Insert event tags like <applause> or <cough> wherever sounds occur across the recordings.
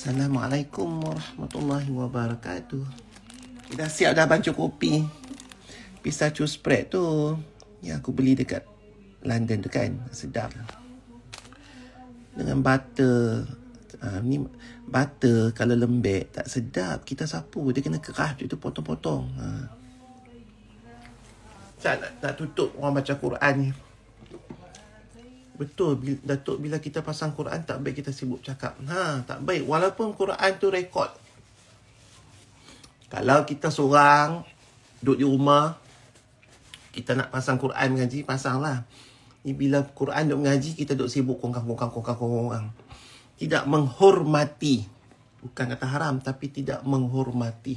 Assalamualaikum warahmatullahi wabarakatuh. Kita siap dah bancuh kopi. Pistachio spread tu yang aku beli dekat London tu kan. Sedap. Dengan butter. Uh, ni butter kalau lembek tak sedap. Kita sapu. Dia kena kerah tu potong-potong. Uh. Ah. Tak nak, tutup orang baca Quran ni. Betul Datuk bila kita pasang Quran tak baik kita sibuk cakap. Ha, tak baik walaupun Quran tu rekod. Kalau kita seorang duduk di rumah kita nak pasang Quran mengaji, pasanglah. Ni bila Quran duk mengaji kita duk sibuk kongkang-kongkang-kongkang-kongkang. Tidak menghormati. Bukan kata haram tapi tidak menghormati.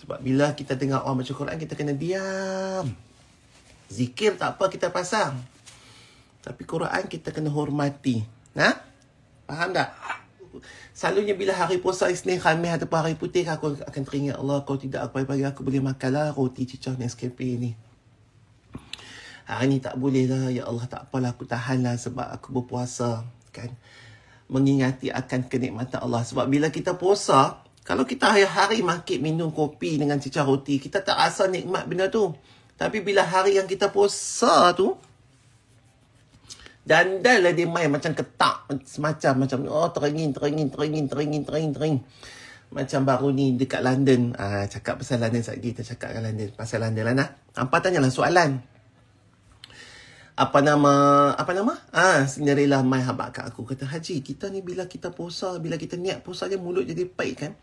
Sebab bila kita dengar orang baca Quran kita kena diam. Zikir tak apa kita pasang. Tapi Quran kita kena hormati. Ha? Faham tak? Selalunya bila hari puasa Isnin Khamis ataupun hari putih aku akan teringat Allah kau tidak apa pagi aku boleh makanlah roti cicah Nescafe ni. Hari ni tak boleh lah ya Allah tak apalah aku tahanlah sebab aku berpuasa kan. Mengingati akan kenikmatan Allah sebab bila kita puasa kalau kita hari-hari makit minum kopi dengan cicah roti kita tak rasa nikmat benda tu. Tapi bila hari yang kita puasa tu dan dan lah dia main macam ketak semacam macam oh teringin teringin teringin teringin teringin teringin macam baru ni dekat London ah cakap pasal London sat kita cakap kat London pasal London lah nak apa lah soalan apa nama apa nama ah ha, Cinderella mai habak kat aku kata haji kita ni bila kita puasa bila kita niat puasa je mulut jadi baik kan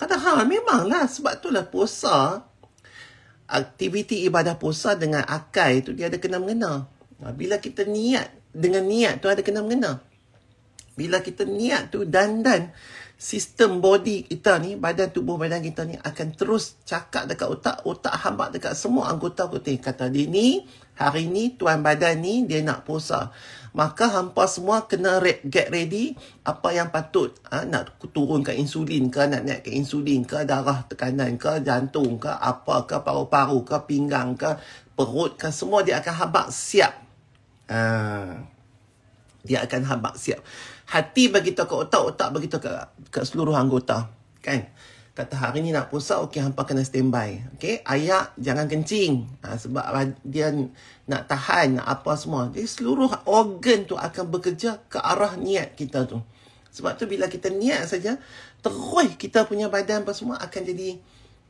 kata ha lah sebab tu lah puasa aktiviti ibadah puasa dengan akal itu dia ada kena mengena bila kita niat dengan niat tu ada kena mengena. Bila kita niat tu dan- dan sistem body kita ni, badan tubuh badan kita ni akan terus cakap dekat otak, otak habak dekat semua anggota kita. Kata dia ni, hari ni tuan badan ni dia nak puasa. Maka hampa semua kena re- get ready apa yang patut. Ha, nak turunkan insulin ke, nak naikkan insulin ke, darah tekanan ke, jantung ke, apa ke, paru-paru ke, pinggang ke, perut ke, semua dia akan habak siap. Ha. Dia akan habak siap. Hati bagi tahu ke otak, otak bagi tahu ke, ke seluruh anggota. Kan? Kata hari ni nak puasa, okey hampa kena standby. Okey, ayak jangan kencing. Ha, sebab dia nak tahan nak apa semua. Jadi seluruh organ tu akan bekerja ke arah niat kita tu. Sebab tu bila kita niat saja, terus kita punya badan apa semua akan jadi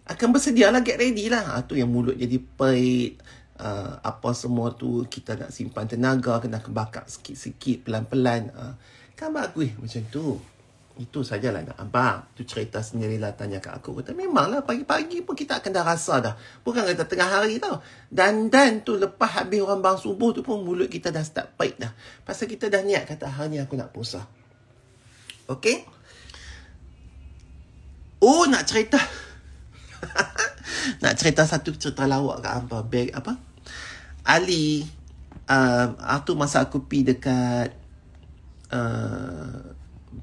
akan bersedia lah, get ready lah. Ha, tu yang mulut jadi perit uh, apa semua tu kita nak simpan tenaga kena kebakar sikit-sikit pelan-pelan uh, kan bagus macam tu itu sajalah nak abang tu cerita sendirilah tanya kat aku kata memanglah pagi-pagi pun kita akan dah rasa dah bukan kata tengah hari tau dan dan tu lepas habis orang bang subuh tu pun mulut kita dah start pahit dah pasal kita dah niat kata hari ni aku nak puasa Okay oh nak cerita <laughs> nak cerita satu cerita lawak kat apa bag apa Ali uh, Atau masa aku pi dekat uh,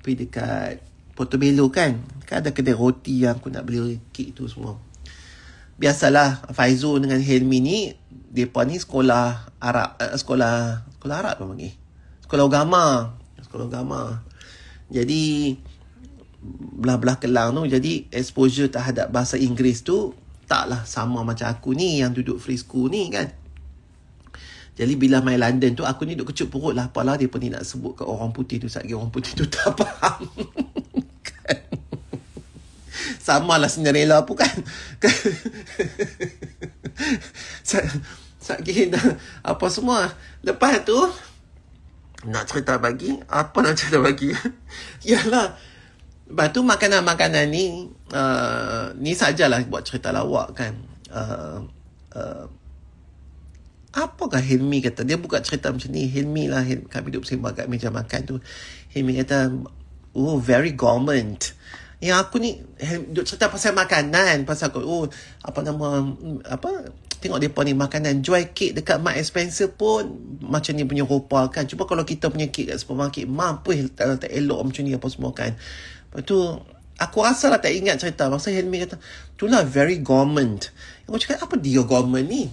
Pi dekat Portobello kan Kan ada kedai roti yang aku nak beli kek tu semua Biasalah Faizo dengan Helmi ni Mereka ni sekolah Arab uh, Sekolah Sekolah Arab apa panggil Sekolah agama Sekolah agama Jadi Belah-belah kelang tu Jadi exposure terhadap bahasa Inggeris tu Taklah sama macam aku ni Yang duduk free school ni kan jadi bila main London tu aku ni duk kecup perut lah apalah dia pun ni nak sebut ke orang putih tu sebab orang putih tu <laughs> tak faham. Kan? Sama lah Cinderella pun kan. kan? <laughs> Sakit apa semua. Lepas tu nak cerita bagi apa nak cerita bagi. <laughs> Yalah Batu makanan-makanan ni uh, ni sajalah buat cerita lawak kan. uh, uh apakah Hilmi kata? Dia buka cerita macam ni. Hilmi lah, Hil kami duduk sembah kat meja makan tu. Hilmi kata, oh, very gourmet. yang aku ni duduk cerita pasal makanan. Pasal aku, oh, apa nama, mm, apa, tengok dia ni makanan. Jual kek dekat Mark Spencer pun macam ni punya rupa kan. Cuba kalau kita punya kek kat supermarket, mampu tak, tak elok macam ni apa semua kan. Lepas tu, Aku rasa lah tak ingat cerita. Masa Helmi kata, itulah very gourmet. Aku cakap, apa dia gourmet ni?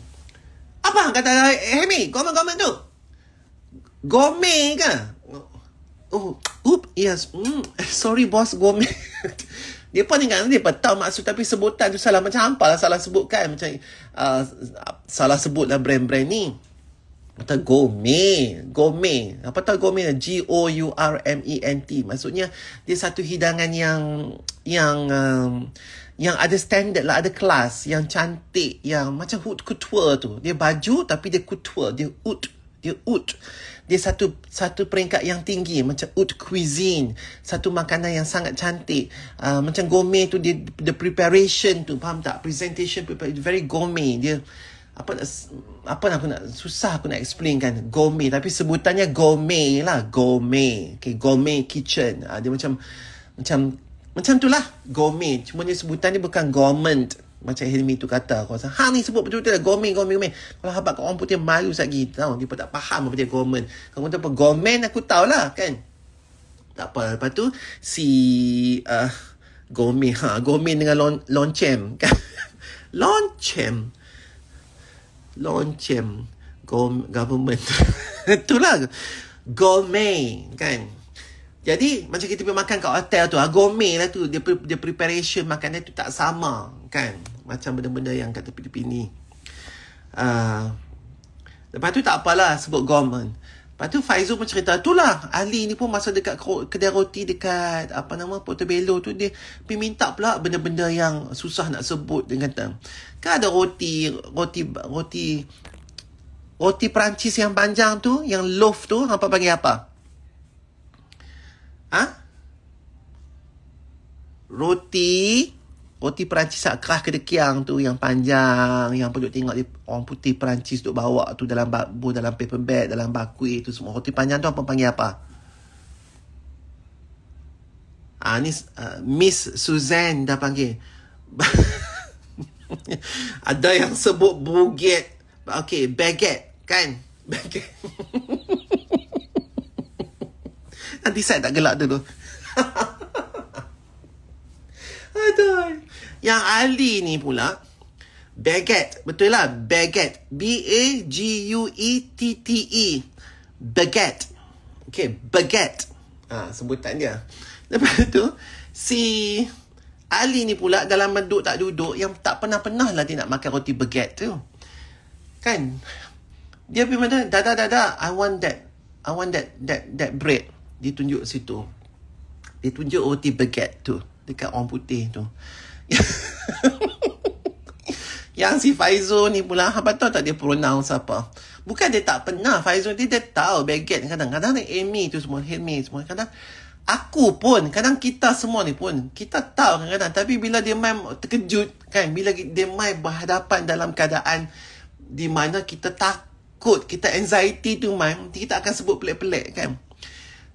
apa kata Hemi? Gomen-gomen tu. Gomen ke? Oh, oop, yes. Mm, <laughs> sorry boss gomen. <laughs> dia pun ingat dia tahu maksud tapi sebutan tu salah macam apa lah salah sebut kan macam uh, salah sebut lah brand-brand ni tak gourmet gourmet apa tak gourmet g o u r m e n t maksudnya dia satu hidangan yang yang um, yang ada standard lah ada kelas yang cantik yang macam haute couture tu dia baju tapi dia couture dia haute dia haute dia satu satu peringkat yang tinggi macam haute cuisine satu makanan yang sangat cantik uh, macam gourmet tu dia the preparation tu faham tak presentation very gourmet dia apa apa nak aku nak susah aku nak explain kan gourmet tapi sebutannya gourmet lah gourmet okay, gourmet kitchen uh, dia macam macam macam tu lah gourmet cuma dia sebutan dia bukan gourmet macam Hilmi tu kata kau rasa hang ni sebut betul-betul lah gourmet gourmet gourmet kalau habaq kau orang putih malu sat gitu tau dia tak faham apa dia gourmet kau kata apa gourmet aku tahu lah kan tak apa lepas tu si uh, gourmet ha gourmet dengan lon, lonchem kan <laughs> lonchem Loncem Government <laughs> Itulah Gourmet Kan Jadi Macam kita pergi makan kat hotel tu ha, Gourmet lah tu dia, dia preparation makanan tu tak sama Kan Macam benda-benda yang kat tepi-tepi ni uh, Lepas tu tak apalah Sebut government Lepas tu Faizul pun cerita tu lah. Ali ni pun masa dekat kedai roti dekat apa nama Portobello tu dia pergi minta pula benda-benda yang susah nak sebut dengan kata. Kan ada roti, roti, roti, roti Perancis yang panjang tu, yang loaf tu, apa panggil apa? Ha? Roti Roti Perancis sak kerah kedekiang tu yang panjang yang pojok tengok dia orang putih Perancis duk bawa tu dalam bu dalam paper bag dalam bakui tu semua roti panjang tu apa panggil apa? Ah ni uh, Miss Suzanne dah panggil. <laughs> Ada yang sebut buget. Okay, baget kan? Baget. <laughs> Nanti saya tak gelak dulu. <laughs> Aduh. Yang Ali ni pula, baguette. Betul lah, baguette. B-A-G-U-E-T-T-E. E. Baguette. Okay, baguette. Ah, ha, sebutan dia. Lepas tu, si Ali ni pula dalam meduk tak duduk yang tak pernah-pernah lah dia nak makan roti baguette tu. Kan? Dia pergi mana? Dada, dada. I want that. I want that that that bread. Dia tunjuk situ. Dia tunjuk roti baguette tu dekat orang putih tu. <laughs> yang si Faizo ni pula, apa tahu tak dia pronounce apa. Bukan dia tak pernah, Faizo dia, dia tahu baget kadang-kadang. Kadang Amy tu semua, Hilmi semua. Kadang aku pun, kadang kita semua ni pun, kita tahu kadang-kadang. Tapi bila dia main terkejut kan, bila dia main berhadapan dalam keadaan di mana kita takut, kita anxiety tu main, kita akan sebut pelik-pelik kan.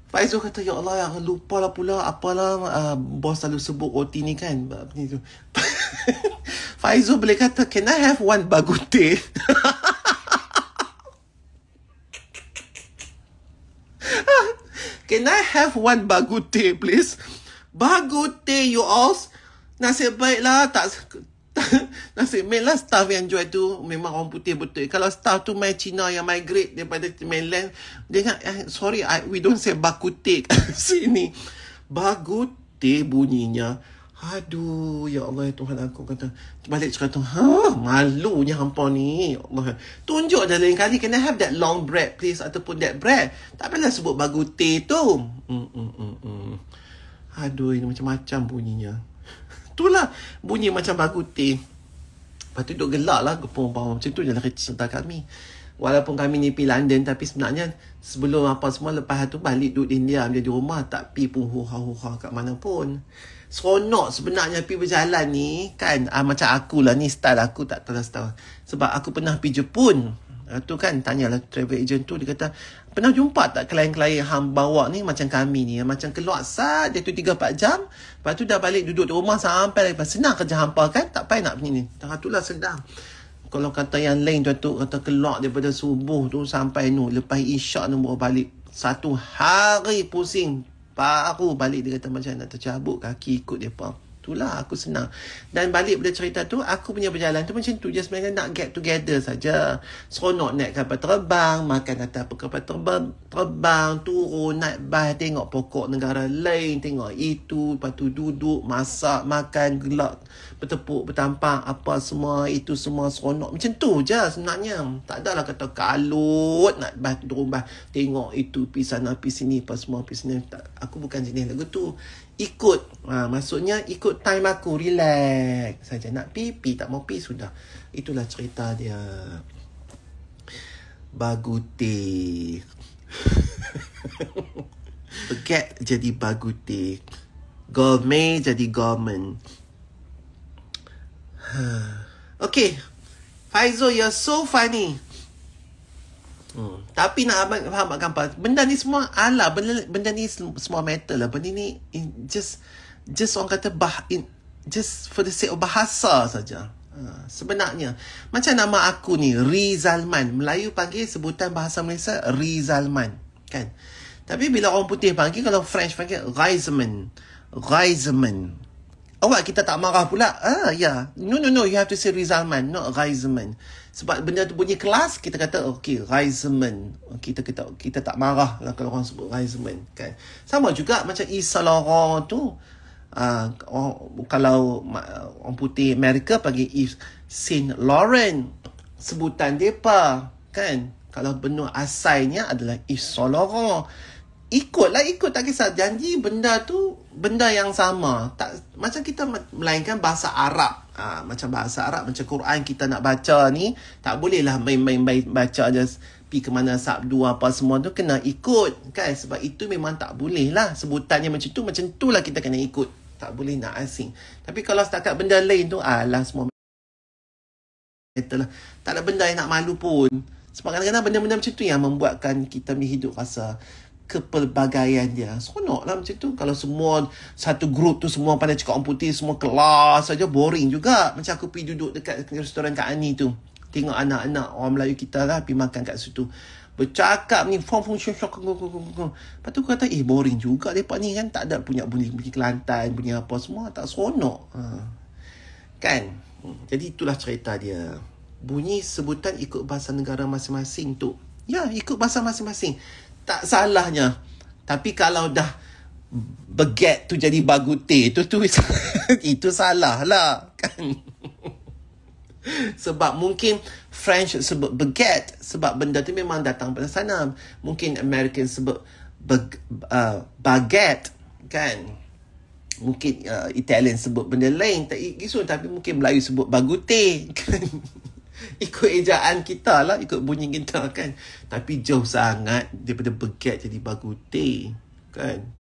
Faizul kata, Ya Allah, yang lupa lah pula apalah uh, bos selalu sebut roti ni kan. <laughs> Faizul boleh kata, can I have one bagute? <laughs> can I have one bagute, please? Bagute, you all. Nasib baiklah, tak <laughs> Nasib main lah staff yang jual tu memang orang putih betul. Kalau staff tu main Cina yang migrate daripada mainland, dia ingat, eh, sorry, I, we don't say bakutik <laughs> sini. Bakutik bunyinya. Aduh, ya Allah, ya Tuhan aku kata. Balik cakap tu, ha, malunya hampa ni. Ya Allah. Tunjuk dah lain kali, can I have that long bread please? Ataupun that bread. Tak pernah sebut bakutik tu. Mm, mm, mm, mm. Aduh, ini macam-macam bunyinya. <laughs> itulah bunyi macam baguti. Lepas tu duduk gelak lah kepung bawah macam tu lah jalan cerita kami. Walaupun kami ni pergi London tapi sebenarnya sebelum apa semua lepas tu balik duduk di India dia di rumah tak pi pun huha-huha kat mana pun. Seronok sebenarnya pi berjalan ni kan ah, macam akulah ni style aku tak tahu lah, style. Sebab aku pernah pi Jepun. Uh, tu kan lah travel agent tu dia kata pernah jumpa tak klien-klien hang bawa ni macam kami ni macam keluar sat dia tu 3 4 jam lepas tu dah balik duduk di rumah sampai lepas senang kerja hampa kan tak payah nak pergi ni tak lah sedang kalau kata yang lain tu tu kata keluar daripada subuh tu sampai nu lepas isyak tu baru balik satu hari pusing baru balik dia kata macam nak tercabut kaki ikut dia depa Itulah aku senang. Dan balik pada cerita tu, aku punya berjalan tu macam tu je. Sebenarnya nak get together saja. Seronok naik kapal terbang, makan kata apa kapal terbang, terbang, turun, naik bas, tengok pokok negara lain, tengok itu. Lepas tu duduk, masak, makan, gelak, bertepuk, bertampak, apa semua, itu semua seronok. Macam tu je sebenarnya. Tak adalah kata kalut nak bas, turun bas, tengok itu, pergi sana, pergi sini, apa semua, pergi sini. aku bukan jenis lagu tu ikut ha, maksudnya ikut time aku relax saja nak pipi tak mau pipi sudah itulah cerita dia baguti Forget <laughs> jadi baguti Gourmet jadi gourmet ha. Okay Faizo, you're so funny Hmm. Tapi nak abang faham gambar Benda ni semua ala Benda, benda ni semua metal lah Benda ni in, just Just orang kata bah, in, Just for the sake of bahasa saja. Ha, sebenarnya Macam nama aku ni Rizalman Melayu panggil sebutan bahasa Malaysia Rizalman Kan Tapi bila orang putih panggil Kalau French panggil Rizalman Rizalman Awak kita tak marah pula Ah Ya yeah. No no no You have to say Rizalman Not Rizalman sebab benda tu bunyi kelas kita kata okey Reisman kita kita kita tak marah lah kalau orang sebut Reisman kan sama juga macam Yves tu uh, orang, kalau uh, orang putih Amerika panggil is Saint Laurent sebutan depa kan kalau benua asalnya adalah Yves Ikut lah ikut tak kisah janji benda tu benda yang sama tak macam kita melainkan bahasa Arab ha, macam bahasa Arab macam Quran kita nak baca ni tak bolehlah main-main baca je pi ke mana sabdu apa semua tu kena ikut kan sebab itu memang tak boleh lah sebutannya macam tu macam tu lah kita kena ikut tak boleh nak asing tapi kalau setakat benda lain tu alah semua itulah tak ada benda yang nak malu pun sebab kadang-kadang benda-benda macam tu yang membuatkan kita hidup rasa kepelbagaian dia. Seronok lah macam tu. Kalau semua satu grup tu semua pandai cakap orang putih, semua kelas saja boring juga. Macam aku pergi duduk dekat restoran Kak Ani tu. Tengok anak-anak orang Melayu kita lah pergi makan kat situ. Bercakap ni, form form syok syok. Lepas tu aku kata, eh boring juga mereka ni kan. Tak ada punya bunyi-bunyi Kelantan, bunyi apa semua. Tak seronok. Ha. Kan? Jadi itulah cerita dia. Bunyi sebutan ikut bahasa negara masing-masing tu. Ya, ikut bahasa masing-masing tak salahnya. Tapi kalau dah baget tu jadi bagute <laughs> itu tu itu salah lah kan. Sebab mungkin French sebut baget sebab benda tu memang datang dari sana. Mungkin American sebut bag, uh, baguette kan. Mungkin uh, Italian sebut benda lain tak isu tapi mungkin Melayu sebut bagute kan. <laughs> ikut ejaan kita lah, ikut bunyi kita kan. Tapi jauh sangat daripada beget jadi bagute kan.